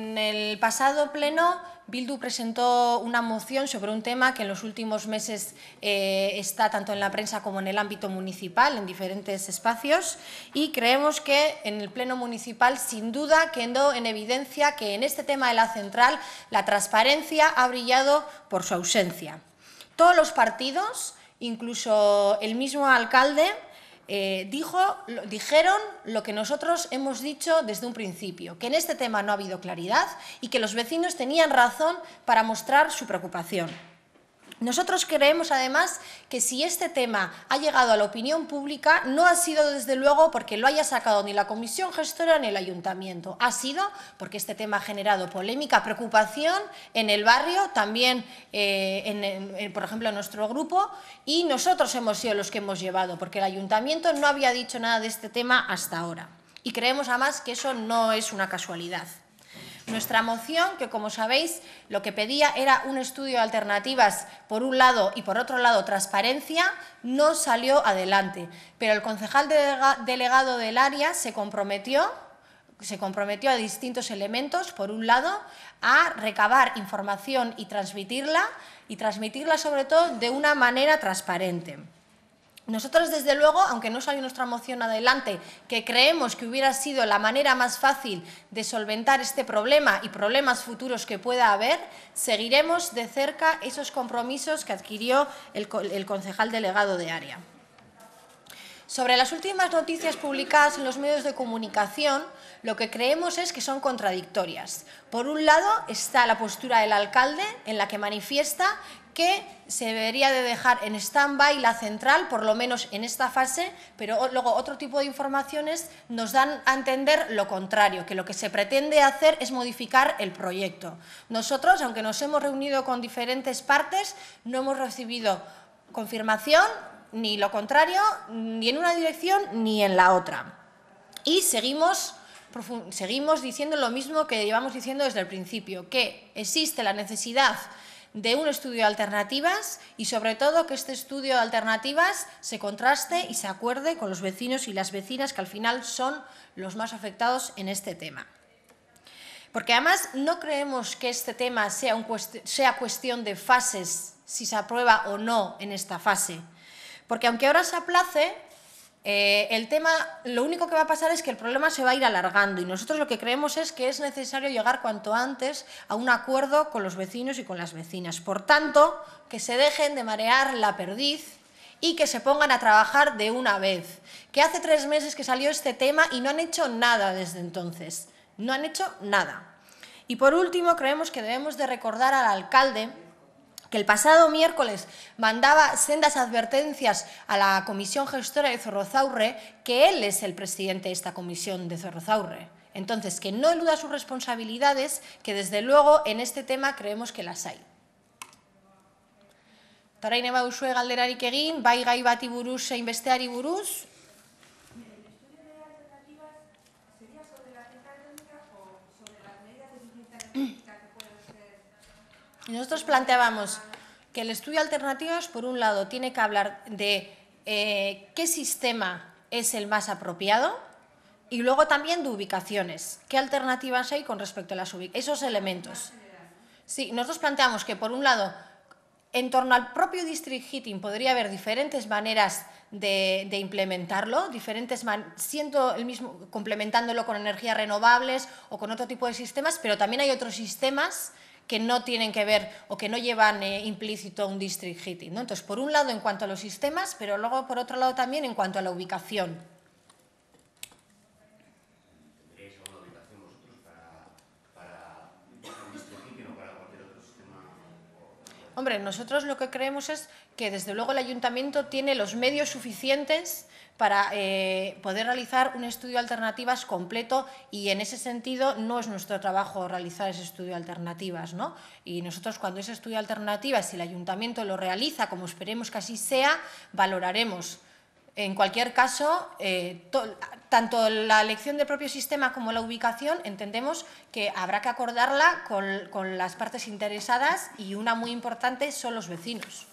En el pasado pleno, Bildu presentó una moción sobre un tema que en los últimos meses eh, está tanto en la prensa como en el ámbito municipal, en diferentes espacios, y creemos que en el pleno municipal, sin duda, quedó en evidencia que en este tema de la central la transparencia ha brillado por su ausencia. Todos los partidos, incluso el mismo alcalde, eh, dijeron lo que nosotros hemos dicho desde un principio, que en este tema no ha habido claridad y que los vecinos tenían razón para mostrar su preocupación. Nosotros creemos además que si este tema ha llegado a la opinión pública, no ha sido desde luego porque lo haya sacado ni la comisión gestora ni el ayuntamiento. Ha sido porque este tema ha generado polémica, preocupación en el barrio, también, eh, en, por ejemplo, en nuestro grupo, y nosotros hemos sido los que hemos llevado, porque el ayuntamiento no había dicho nada de este tema hasta ahora. Y creemos además que eso no es una casualidad. Nuestra moción, que como sabéis, lo que pedía era un estudio de alternativas por un lado y por otro lado transparencia, no salió adelante. Pero el concejal delegado del área se comprometió se comprometió a distintos elementos, por un lado, a recabar información y transmitirla, y transmitirla sobre todo de una manera transparente. Nosotros, desde luego, aunque no salió nuestra moción adelante, que creemos que hubiera sido la manera más fácil de solventar este problema y problemas futuros que pueda haber, seguiremos de cerca esos compromisos que adquirió el, el concejal delegado de área. Sobre las últimas noticias publicadas en los medios de comunicación, lo que creemos es que son contradictorias. Por un lado está la postura del alcalde, en la que manifiesta que se debería de dejar en stand-by la central, por lo menos en esta fase, pero luego otro tipo de informaciones nos dan a entender lo contrario, que lo que se pretende hacer es modificar el proyecto. Nosotros, aunque nos hemos reunido con diferentes partes, no hemos recibido confirmación ni lo contrario, ni en una dirección ni en la otra. Y seguimos, diciendo lo mismo que llevamos diciendo desde el principio, que existe la necesidad de un estudio de alternativas y sobre todo que este estudio de alternativas se contraste y se acuerde con los vecinos y las vecinas que al final son los más afectados en este tema. Porque además no creemos que este tema sea cuestión de fases, si se aprueba o no en esta fase, porque aunque ahora se aplace, eh, el tema, lo único que va a pasar es que el problema se va a ir alargando y nosotros lo que creemos es que es necesario llegar cuanto antes a un acuerdo con los vecinos y con las vecinas. Por tanto, que se dejen de marear la perdiz y que se pongan a trabajar de una vez. Que hace tres meses que salió este tema y no han hecho nada desde entonces. No han hecho nada. Y por último, creemos que debemos de recordar al alcalde que el pasado miércoles mandaba sendas advertencias a la comisión gestora de Zorrozaurre, que él es el presidente de esta comisión de Zorrozaurre. Entonces, que no eluda sus responsabilidades, que desde luego en este tema creemos que las hay. Nosotros planteábamos que el estudio alternativas, por un lado, tiene que hablar de eh, qué sistema es el más apropiado y luego también de ubicaciones. ¿Qué alternativas hay con respecto a las esos elementos? Sí, nosotros planteamos que, por un lado, en torno al propio district heating podría haber diferentes maneras de, implementarlo, diferentes siendo el mismo, complementándolo con energías renovables o con otro tipo de sistemas, pero también hay otros sistemas que no tienen que ver o que no llevan eh, implícito un district heating. Entonces, por un lado en cuanto a los sistemas, pero luego por otro lado también en cuanto a la ubicación. Hombre, nosotros lo que creemos es que desde luego el ayuntamiento tiene los medios suficientes para eh, poder realizar un estudio de alternativas completo y en ese sentido no es nuestro trabajo realizar ese estudio de alternativas. ¿no? Y nosotros cuando ese estudio de alternativas, si el ayuntamiento lo realiza, como esperemos que así sea, valoraremos. En cualquier caso, eh, tanto la elección del propio sistema como la ubicación entendemos que habrá que acordarla con las partes interesadas y una muy importante son los vecinos.